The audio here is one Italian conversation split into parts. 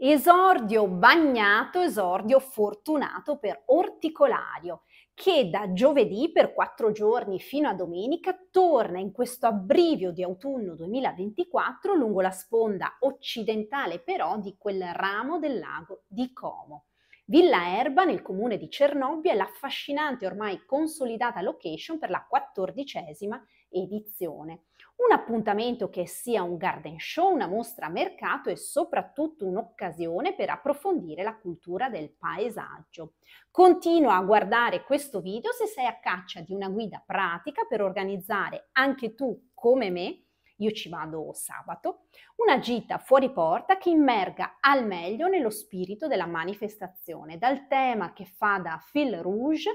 Esordio bagnato, esordio fortunato per Orticolario, che da giovedì per quattro giorni fino a domenica torna in questo abbrivio di autunno 2024 lungo la sponda occidentale però di quel ramo del lago di Como. Villa Erba nel comune di Cernobbio è l'affascinante ormai consolidata location per la quattordicesima edizione. Un appuntamento che sia un garden show, una mostra a mercato e soprattutto un'occasione per approfondire la cultura del paesaggio. Continua a guardare questo video se sei a caccia di una guida pratica per organizzare anche tu come me io ci vado sabato, una gita fuori porta che immerga al meglio nello spirito della manifestazione, dal tema che fa da fil rouge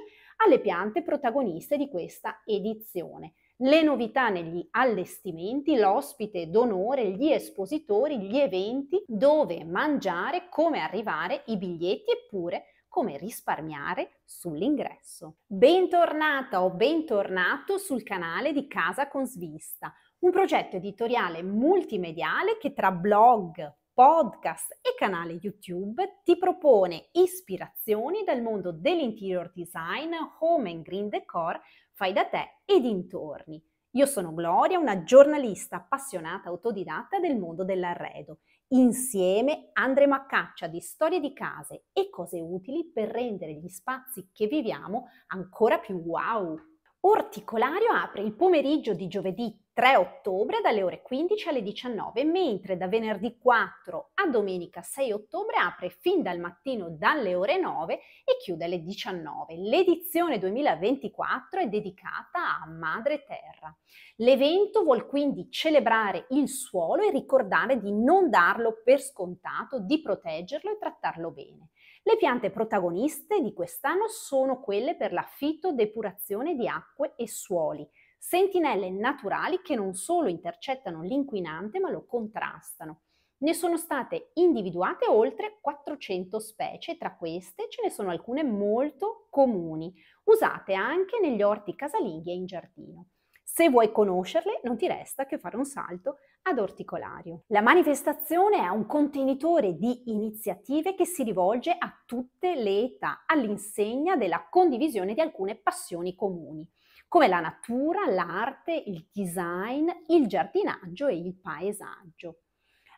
alle piante protagoniste di questa edizione le novità negli allestimenti, l'ospite d'onore, gli espositori, gli eventi, dove mangiare, come arrivare, i biglietti eppure come risparmiare sull'ingresso. Bentornata o bentornato sul canale di Casa con Svista, un progetto editoriale multimediale che tra blog, podcast e canale YouTube ti propone ispirazioni dal mondo dell'interior design, home and green decor, fai da te e dintorni. Io sono Gloria, una giornalista appassionata autodidatta del mondo dell'arredo. Insieme andremo a caccia di storie di case e cose utili per rendere gli spazi che viviamo ancora più wow. Orticolario apre il pomeriggio di giovedì 3 ottobre dalle ore 15 alle 19, mentre da venerdì 4 a domenica 6 ottobre apre fin dal mattino dalle ore 9 e chiude alle 19. L'edizione 2024 è dedicata a Madre Terra. L'evento vuol quindi celebrare il suolo e ricordare di non darlo per scontato, di proteggerlo e trattarlo bene. Le piante protagoniste di quest'anno sono quelle per la fitodepurazione di acque e suoli sentinelle naturali che non solo intercettano l'inquinante ma lo contrastano. Ne sono state individuate oltre 400 specie, tra queste ce ne sono alcune molto comuni, usate anche negli orti casalinghi e in giardino. Se vuoi conoscerle, non ti resta che fare un salto ad orticolario. La manifestazione è un contenitore di iniziative che si rivolge a tutte le età, all'insegna della condivisione di alcune passioni comuni come la natura, l'arte, il design, il giardinaggio e il paesaggio.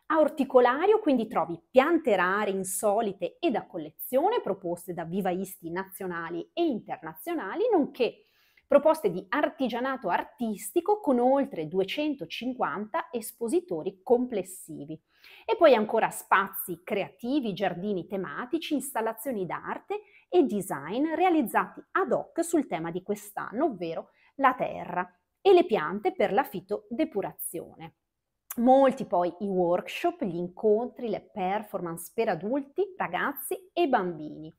A orticolario quindi trovi piante rare, insolite e da collezione proposte da vivaisti nazionali e internazionali, nonché proposte di artigianato artistico con oltre 250 espositori complessivi. E poi ancora spazi creativi, giardini tematici, installazioni d'arte e design realizzati ad hoc sul tema di quest'anno, ovvero la terra e le piante per la fitodepurazione. Molti poi i workshop, gli incontri, le performance per adulti, ragazzi e bambini.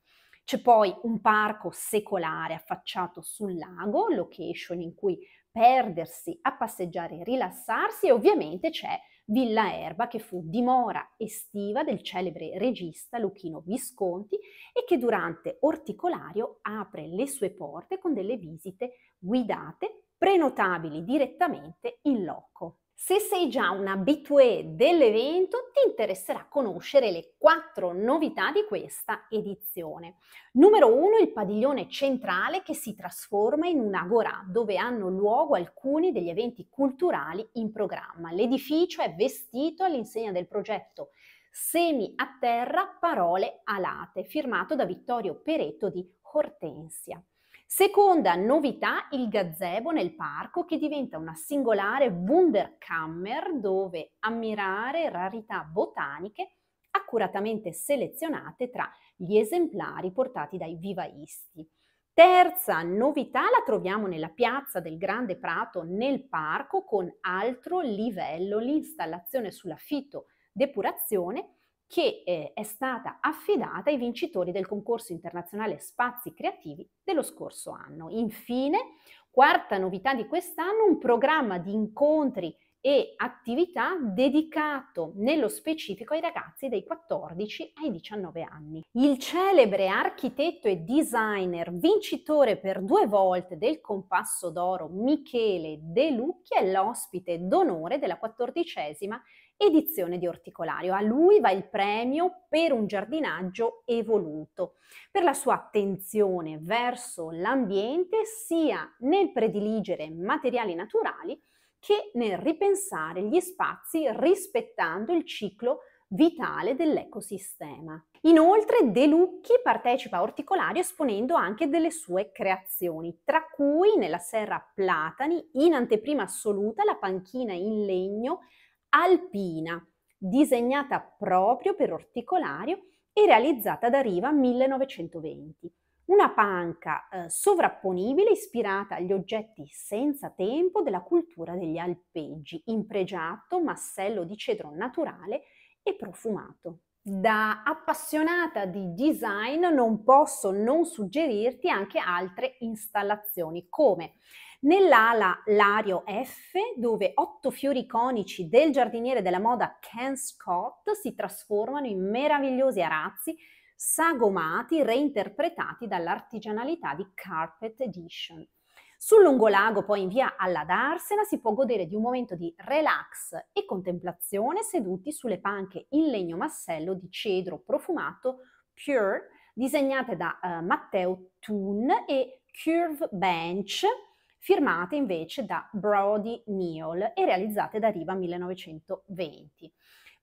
C'è poi un parco secolare affacciato sul lago, location in cui perdersi, a passeggiare e rilassarsi e ovviamente c'è Villa Erba che fu dimora estiva del celebre regista Luchino Visconti e che durante Orticolario apre le sue porte con delle visite guidate prenotabili direttamente in loco. Se sei già un habitué dell'evento, ti interesserà conoscere le quattro novità di questa edizione. Numero uno, il padiglione centrale che si trasforma in un agorà dove hanno luogo alcuni degli eventi culturali in programma. L'edificio è vestito all'insegna del progetto Semi a terra, parole alate, firmato da Vittorio Peretto di Hortensia. Seconda novità, il gazebo nel parco che diventa una singolare Wunderkammer dove ammirare rarità botaniche accuratamente selezionate tra gli esemplari portati dai vivaisti. Terza novità la troviamo nella piazza del Grande Prato nel parco con altro livello, l'installazione sulla fitodepurazione che eh, è stata affidata ai vincitori del concorso internazionale Spazi Creativi dello scorso anno. Infine, quarta novità di quest'anno, un programma di incontri e attività dedicato nello specifico ai ragazzi dai 14 ai 19 anni. Il celebre architetto e designer vincitore per due volte del Compasso d'Oro Michele De Lucchi è l'ospite d'onore della quattordicesima edizione di Orticolario. A lui va il premio per un giardinaggio evoluto, per la sua attenzione verso l'ambiente sia nel prediligere materiali naturali che nel ripensare gli spazi rispettando il ciclo vitale dell'ecosistema. Inoltre De Lucchi partecipa a Orticolario esponendo anche delle sue creazioni, tra cui nella Serra Platani, in anteprima assoluta, la panchina in legno alpina, disegnata proprio per orticolario e realizzata da Riva 1920. Una panca eh, sovrapponibile ispirata agli oggetti senza tempo della cultura degli alpeggi, impregiato massello di cedro naturale e profumato. Da appassionata di design non posso non suggerirti anche altre installazioni come Nell'ala Lario F, dove otto fiori conici del giardiniere della moda Ken Scott si trasformano in meravigliosi arazzi sagomati reinterpretati dall'artigianalità di Carpet Edition. Sul lungolago, poi in via alla Darsena, si può godere di un momento di relax e contemplazione seduti sulle panche in legno massello di cedro profumato Pure, disegnate da uh, Matteo Thun e Curve Bench, firmate invece da Brody Neal e realizzate da Riva 1920.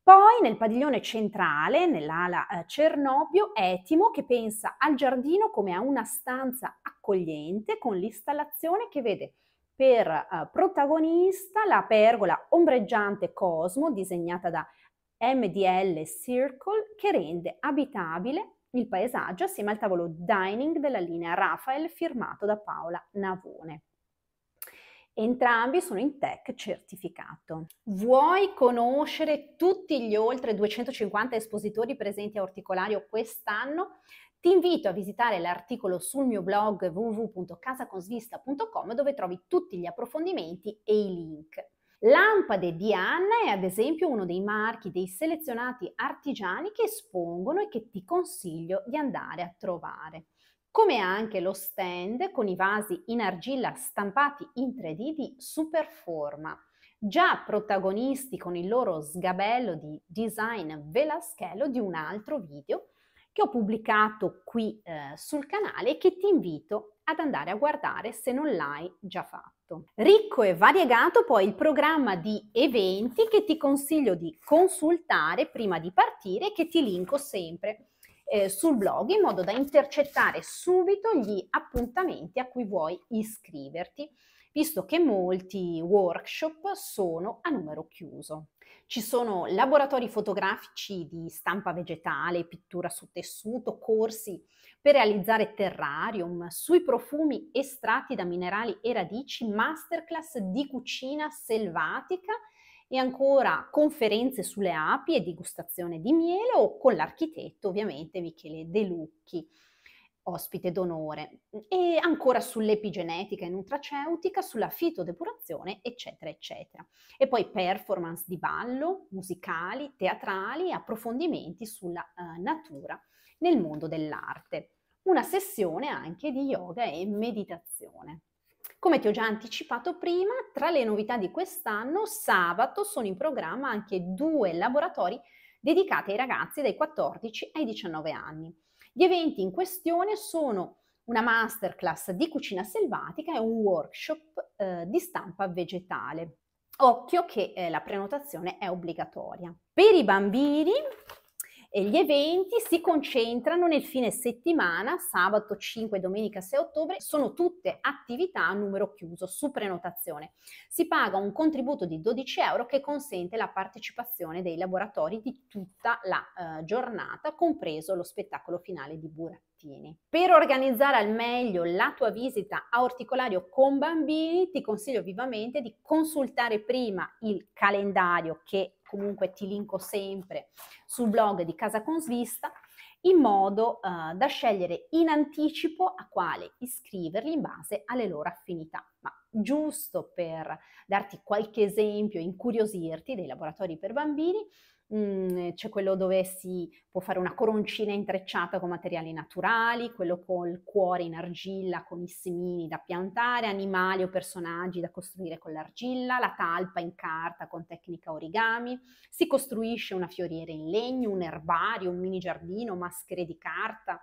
Poi nel padiglione centrale, nell'ala eh, Cernobio, Etimo che pensa al giardino come a una stanza accogliente con l'installazione che vede per eh, protagonista la pergola ombreggiante Cosmo disegnata da MDL Circle che rende abitabile il paesaggio assieme al tavolo dining della linea Rafael firmato da Paola Navone. Entrambi sono in tech certificato. Vuoi conoscere tutti gli oltre 250 espositori presenti a Orticolario quest'anno? Ti invito a visitare l'articolo sul mio blog www.casaconsvista.com dove trovi tutti gli approfondimenti e i link. Lampade di Anna è ad esempio uno dei marchi dei selezionati artigiani che espongono e che ti consiglio di andare a trovare come anche lo stand con i vasi in argilla stampati in 3D di Superforma, già protagonisti con il loro sgabello di design velaschello di un altro video che ho pubblicato qui eh, sul canale e che ti invito ad andare a guardare se non l'hai già fatto. Ricco e variegato poi il programma di eventi che ti consiglio di consultare prima di partire che ti linko sempre eh, sul blog in modo da intercettare subito gli appuntamenti a cui vuoi iscriverti, visto che molti workshop sono a numero chiuso. Ci sono laboratori fotografici di stampa vegetale, pittura su tessuto, corsi per realizzare terrarium, sui profumi estratti da minerali e radici, masterclass di cucina selvatica e ancora conferenze sulle api e degustazione di miele o con l'architetto ovviamente Michele De Lucchi, ospite d'onore, e ancora sull'epigenetica e nutraceutica, sulla fitodepurazione, eccetera, eccetera. E poi performance di ballo, musicali, teatrali, e approfondimenti sulla uh, natura nel mondo dell'arte. Una sessione anche di yoga e meditazione. Come ti ho già anticipato prima, tra le novità di quest'anno, sabato sono in programma anche due laboratori dedicati ai ragazzi dai 14 ai 19 anni. Gli eventi in questione sono una masterclass di cucina selvatica e un workshop eh, di stampa vegetale. Occhio che eh, la prenotazione è obbligatoria. Per i bambini e gli eventi si concentrano nel fine settimana, sabato 5 domenica 6 ottobre, sono tutte attività a numero chiuso su prenotazione. Si paga un contributo di 12 euro che consente la partecipazione dei laboratori di tutta la eh, giornata, compreso lo spettacolo finale di Buratto bambini. Per organizzare al meglio la tua visita a orticolario con bambini, ti consiglio vivamente di consultare prima il calendario che comunque ti linko sempre sul blog di Casa Consvista in modo uh, da scegliere in anticipo a quale iscriverli in base alle loro affinità. Ma giusto per darti qualche esempio, incuriosirti dei laboratori per bambini, Mhmm, eh, c'è quello dove si può fare una coroncina intrecciata con materiali naturali, quello col cuore in argilla con i semini da piantare, animali o personaggi da costruire con l'argilla, la talpa in carta con tecnica origami, si costruisce una fioriera in legno, un erbario, un mini giardino, maschere di carta,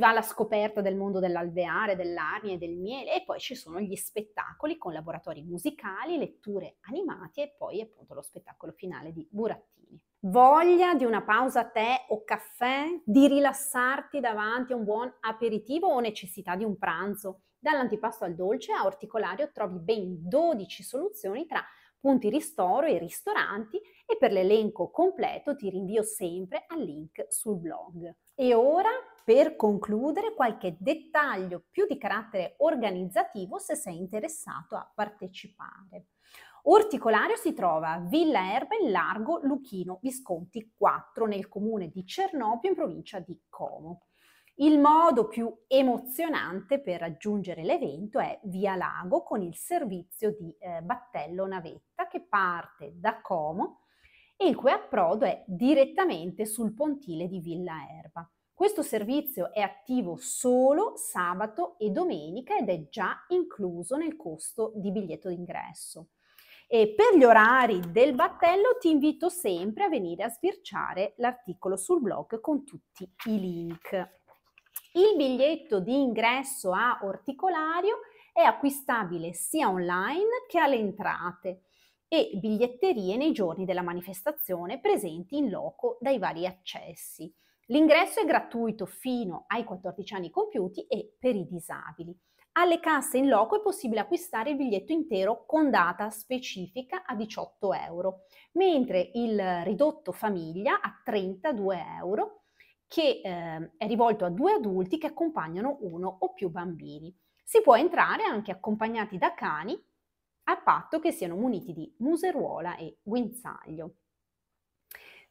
si va alla scoperta del mondo dell'alveare, dell'arnia e del miele e poi ci sono gli spettacoli con laboratori musicali, letture animate e poi appunto lo spettacolo finale di Burattini. Voglia di una pausa tè o caffè, di rilassarti davanti a un buon aperitivo o necessità di un pranzo? Dall'antipasto al dolce a orticolario trovi ben 12 soluzioni tra punti ristoro e ristoranti e per l'elenco completo ti rinvio sempre al link sul blog. E ora per concludere qualche dettaglio più di carattere organizzativo se sei interessato a partecipare. Orticolario si trova a Villa Erba in Largo Luchino Visconti 4 nel comune di Cernopio in provincia di Como. Il modo più emozionante per raggiungere l'evento è via Lago con il servizio di eh, battello navetta che parte da Como e il cui approdo è direttamente sul pontile di Villa Erba. Questo servizio è attivo solo sabato e domenica ed è già incluso nel costo di biglietto d'ingresso. E per gli orari del battello ti invito sempre a venire a sbirciare l'articolo sul blog con tutti i link. Il biglietto di ingresso a orticolario è acquistabile sia online che alle entrate e biglietterie nei giorni della manifestazione presenti in loco dai vari accessi. L'ingresso è gratuito fino ai 14 anni compiuti e per i disabili. Alle casse in loco è possibile acquistare il biglietto intero con data specifica a 18 euro, mentre il ridotto famiglia a 32 euro, che eh, è rivolto a due adulti che accompagnano uno o più bambini. Si può entrare anche accompagnati da cani, a patto che siano muniti di museruola e guinzaglio.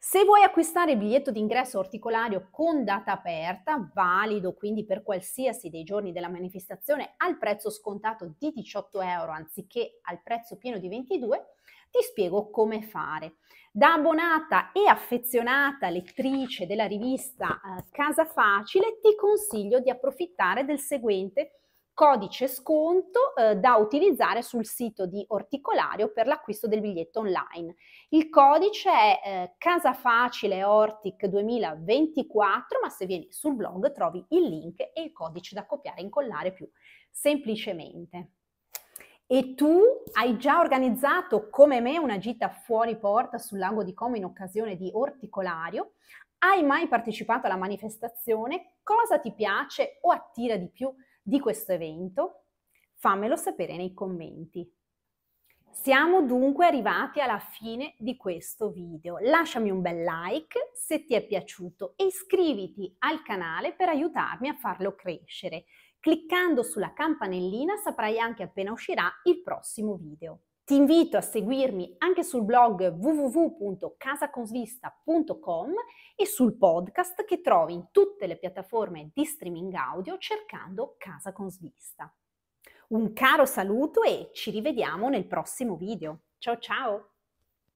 Se vuoi acquistare il biglietto d'ingresso orticolario con data aperta, valido quindi per qualsiasi dei giorni della manifestazione al prezzo scontato di 18 euro anziché al prezzo pieno di 22, ti spiego come fare. Da abbonata e affezionata lettrice della rivista eh, Casa Facile ti consiglio di approfittare del seguente codice sconto eh, da utilizzare sul sito di Orticolario per l'acquisto del biglietto online. Il codice è eh, Facile Ortic 2024, ma se vieni sul blog trovi il link e il codice da copiare e incollare più semplicemente. E tu hai già organizzato come me una gita fuori porta sul lago di Como in occasione di Orticolario? Hai mai partecipato alla manifestazione? Cosa ti piace o attira di più? di questo evento? Fammelo sapere nei commenti. Siamo dunque arrivati alla fine di questo video. Lasciami un bel like se ti è piaciuto e iscriviti al canale per aiutarmi a farlo crescere. Cliccando sulla campanellina saprai anche appena uscirà il prossimo video. Ti invito a seguirmi anche sul blog www.casaconsvista.com e sul podcast che trovi in tutte le piattaforme di streaming audio cercando Casa Consvista. Un caro saluto e ci rivediamo nel prossimo video. Ciao ciao!